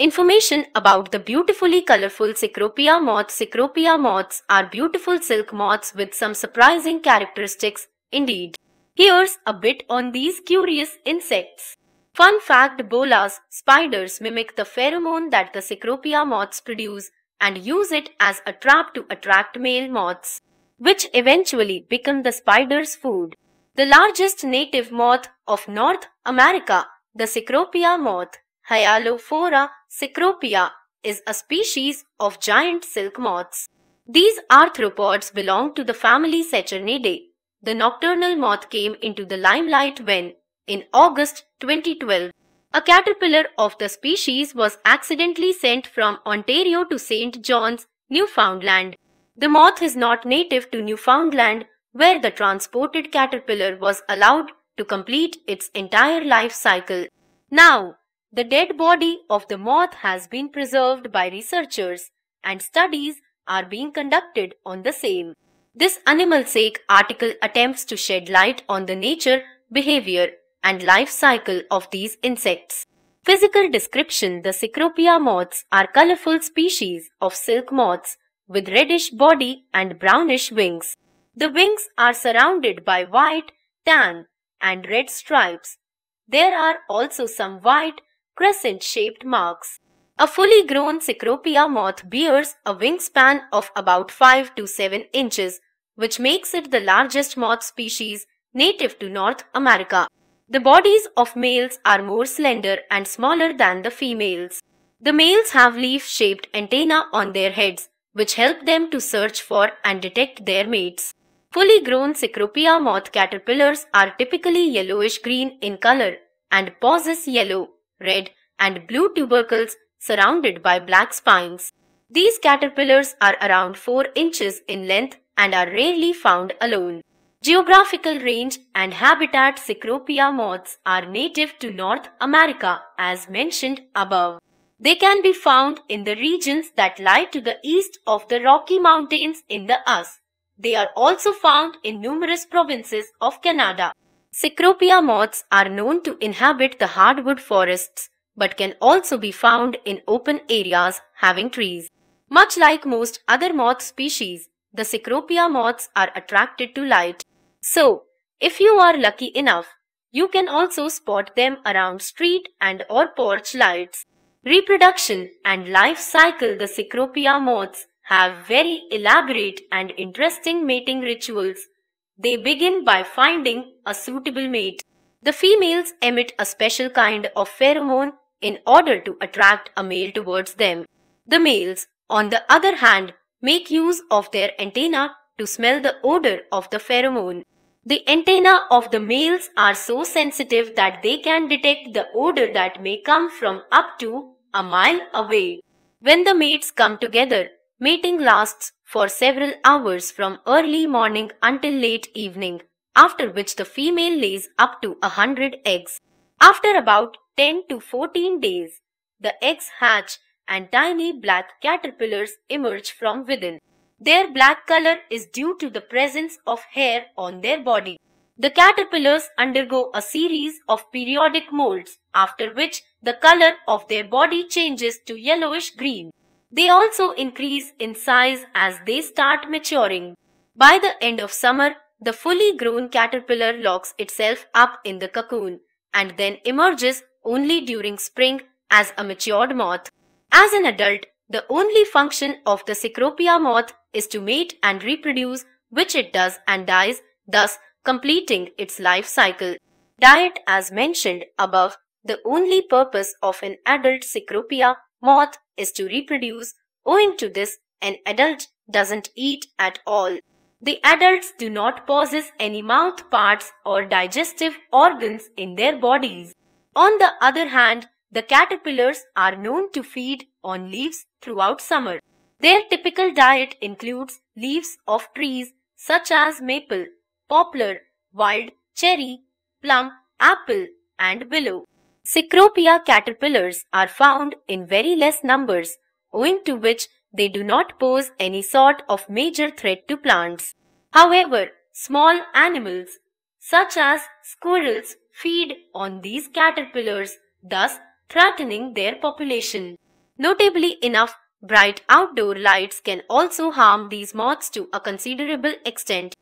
Information about the beautifully colorful Cecropia moths. Cecropia moths are beautiful silk moths with some surprising characteristics indeed. Here's a bit on these curious insects. Fun fact bolas, spiders mimic the pheromone that the Cecropia moths produce and use it as a trap to attract male moths, which eventually become the spider's food. The largest native moth of North America, the Cecropia moth, Hyalophora cecropia is a species of giant silk moths. These arthropods belong to the family Saturnidae. The nocturnal moth came into the limelight when, in August 2012, a caterpillar of the species was accidentally sent from Ontario to St. John's, Newfoundland. The moth is not native to Newfoundland, where the transported caterpillar was allowed to complete its entire life cycle. Now, the dead body of the moth has been preserved by researchers and studies are being conducted on the same. This animal sake article attempts to shed light on the nature, behavior and life cycle of these insects. Physical description The Cecropia moths are colorful species of silk moths with reddish body and brownish wings. The wings are surrounded by white, tan and red stripes. There are also some white crescent-shaped marks. A fully grown Cecropia moth bears a wingspan of about 5 to 7 inches, which makes it the largest moth species native to North America. The bodies of males are more slender and smaller than the females. The males have leaf-shaped antennae on their heads, which help them to search for and detect their mates. Fully grown Cecropia moth caterpillars are typically yellowish-green in color and possess yellow red and blue tubercles surrounded by black spines. These caterpillars are around 4 inches in length and are rarely found alone. Geographical range and habitat Cecropia moths are native to North America as mentioned above. They can be found in the regions that lie to the east of the Rocky Mountains in the US. They are also found in numerous provinces of Canada. Cecropia moths are known to inhabit the hardwood forests but can also be found in open areas having trees. Much like most other moth species, the Cecropia moths are attracted to light. So, if you are lucky enough, you can also spot them around street and or porch lights. Reproduction and life cycle The Cecropia moths have very elaborate and interesting mating rituals they begin by finding a suitable mate. The females emit a special kind of pheromone in order to attract a male towards them. The males, on the other hand, make use of their antenna to smell the odor of the pheromone. The antenna of the males are so sensitive that they can detect the odor that may come from up to a mile away. When the mates come together, Meeting lasts for several hours from early morning until late evening, after which the female lays up to a hundred eggs. After about 10 to 14 days, the eggs hatch and tiny black caterpillars emerge from within. Their black color is due to the presence of hair on their body. The caterpillars undergo a series of periodic molds after which the color of their body changes to yellowish green. They also increase in size as they start maturing. By the end of summer, the fully grown caterpillar locks itself up in the cocoon and then emerges only during spring as a matured moth. As an adult, the only function of the Cecropia moth is to mate and reproduce, which it does and dies, thus completing its life cycle. Diet as mentioned above, the only purpose of an adult Cecropia moth is to reproduce. Owing to this, an adult doesn't eat at all. The adults do not possess any mouth parts or digestive organs in their bodies. On the other hand, the caterpillars are known to feed on leaves throughout summer. Their typical diet includes leaves of trees such as maple, poplar, wild cherry, plum, apple and willow. Cecropia caterpillars are found in very less numbers, owing to which they do not pose any sort of major threat to plants. However, small animals, such as squirrels, feed on these caterpillars, thus threatening their population. Notably enough, bright outdoor lights can also harm these moths to a considerable extent.